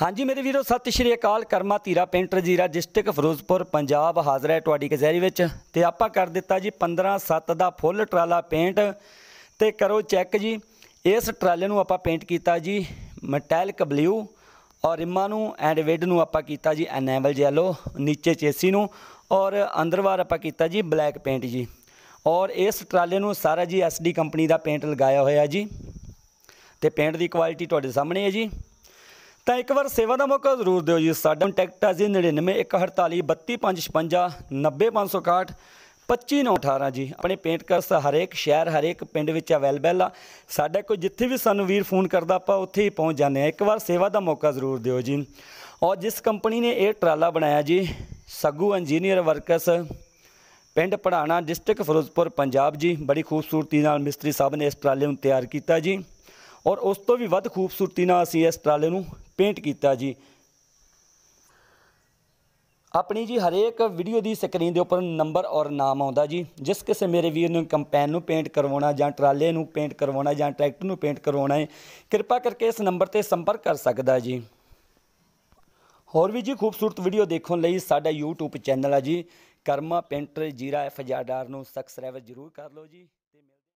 ਹਾਂਜੀ ਮੇਰੇ ਵੀਰੋ ਸਤਿ ਸ਼੍ਰੀ ਅਕਾਲ ਕਰਮਾ ਧੀਰਾ ਪੇਂਟਰ ਜੀਰਾ ਡਿਸਟ੍ਰਿਕਟ ਫਿਰੋਜ਼ਪੁਰ ਪੰਜਾਬ ਹਾਜ਼ਰ ਹੈ ਤੁਹਾਡੀ ਕਚਹਿਰੀ ਵਿੱਚ ਤੇ ਆਪਾਂ ਕਰ ਦਿੱਤਾ ਜੀ 15 7 ਦਾ ਫੁੱਲ ਟਰਾਲਾ ਪੇਂਟ ਤੇ ਕਰੋ ਚੈੱਕ ਜੀ ਇਸ ਟਰਾਲੇ ਨੂੰ ਆਪਾਂ ਪੇਂਟ ਕੀਤਾ ਜੀ ਮੈਟੈਲਿਕ ਬਲੂ ਔਰ ਰਿਮਾਂ ਨੂੰ ਐਂਡ ਵਿਡ ਨੂੰ ਆਪਾਂ ਕੀਤਾ ਜੀ ਐਨੇਵਲ ਜੈਲੋ ਨੀਚੇ ਚੇਸੀ ਨੂੰ ਔਰ ਅੰਦਰਵਾਰ ਆਪਾਂ ਕੀਤਾ ਜੀ ਬਲੈਕ ਪੇਂਟ ਜੀ ਔਰ ਇਸ ਟਰਾਲੇ ਨੂੰ ਸਾਰਾ ਜੀ ਐਸਡੀ ਕੰਪਨੀ ਦਾ ਪੇਂਟ ਲਗਾਇਆ ਹੋਇਆ ਜੀ ਤੇ ਪੇਂਟ ਦੀ ਕੁਆਲਿਟੀ ਤੁਹਾਡੇ ਸਾਹਮਣੇ ਹੈ ਜੀ ਤਾਂ ਇੱਕ ਵਾਰ ਸੇਵਾ ਦਾ ਮੌਕਾ ਜ਼ਰੂਰ ਦਿਓ ਜੀ ਸਾਡਾ ਕੰਟੈਕਟ ਹੈ ਜੀ 9914432556 25918 ਜੀ ਆਪਣੇ ਪੇਂਟ ਕਰਸ ਹਰੇਕ ਸ਼ਹਿਰ ਹਰੇਕ ਪਿੰਡ ਵਿੱਚ ਅਵੇਲੇਬਲ ਆ ਸਾਡਾ ਕੋਈ ਜਿੱਥੇ ਵੀ ਸਾਨੂੰ ਵੀਰ ਫੋਨ ਕਰਦਾ ਆਪਾਂ ਉੱਥੇ ਹੀ ਪਹੁੰਚ ਜਾਂਦੇ ਆ ਇੱਕ ਵਾਰ ਸੇਵਾ ਦਾ ਮੌਕਾ ਜ਼ਰੂਰ ਦਿਓ ਜੀ ਔਰ ਜਿਸ ਕੰਪਨੀ ਨੇ ਇਹ ਟਰਾਲਾ ਬਣਾਇਆ ਜੀ ਸੱਗੂ ਇੰਜੀਨੀਅਰ ਵਰਕਸ ਪਿੰਡ ਪੜਾਣਾ ਡਿਸਟ੍ਰਿਕਟ ਫਿਰੋਜ਼ਪੁਰ ਪੰਜਾਬ ਜੀ ਬੜੀ ਖੂਬਸੂਰਤੀ ਨਾਲ ਮਿਸਤਰੀ ਸਾਹਿਬ ਨੇ ਇਸ ਟਰਾਲੇ ਨੂੰ ਤਿਆਰ ਕੀਤਾ ਜੀ ਔਰ ਉਸ ਤੋਂ ਵੀ ਵੱਧ ਖੂਬਸੂਰਤੀ ਨਾਲ ਅਸੀਂ ਇਸ ਟਰਾਲੇ ਨੂੰ ਪੇਂਟ ਕੀਤਾ ਜੀ ਆਪਣੀ ਜੀ ਹਰੇਕ ਵੀਡੀਓ ਦੀ ਸਕਰੀਨ ਦੇ ਉੱਪਰ ਨੰਬਰ ਔਰ ਨਾਮ ਆਉਂਦਾ ਜੀ ਜਿਸ ਕਿਸੇ ਮੇਰੇ ਵੀਰ ਨੂੰ ਕੰਪੈਨ ਨੂੰ ਪੇਂਟ ਕਰਵਾਉਣਾ ਜਾਂ ਟਰਾਲੇ ਨੂੰ ਪੇਂਟ ਕਰਵਾਉਣਾ ਜਾਂ ਟਰੈਕਟਰ ਨੂੰ ਪੇਂਟ ਕਰਵਾਉਣਾ ਹੈ ਕਿਰਪਾ ਕਰਕੇ ਇਸ ਨੰਬਰ ਤੇ ਸੰਪਰਕ ਕਰ ਸਕਦਾ ਜੀ ਹੋਰ ਵੀ ਜੀ ਖੂਬਸੂਰਤ ਵੀਡੀਓ ਦੇਖਣ ਲਈ ਸਾਡਾ YouTube ਚੈਨਲ ਹੈ ਜੀ ਕਰਮਾ ਪੇਂਟਰ ਜੀਰਾ 1000 ਨੂੰ ਸਬਸਕ੍ਰਾਈਬ ਜ਼ਰੂਰ ਕਰ ਲਓ ਜੀ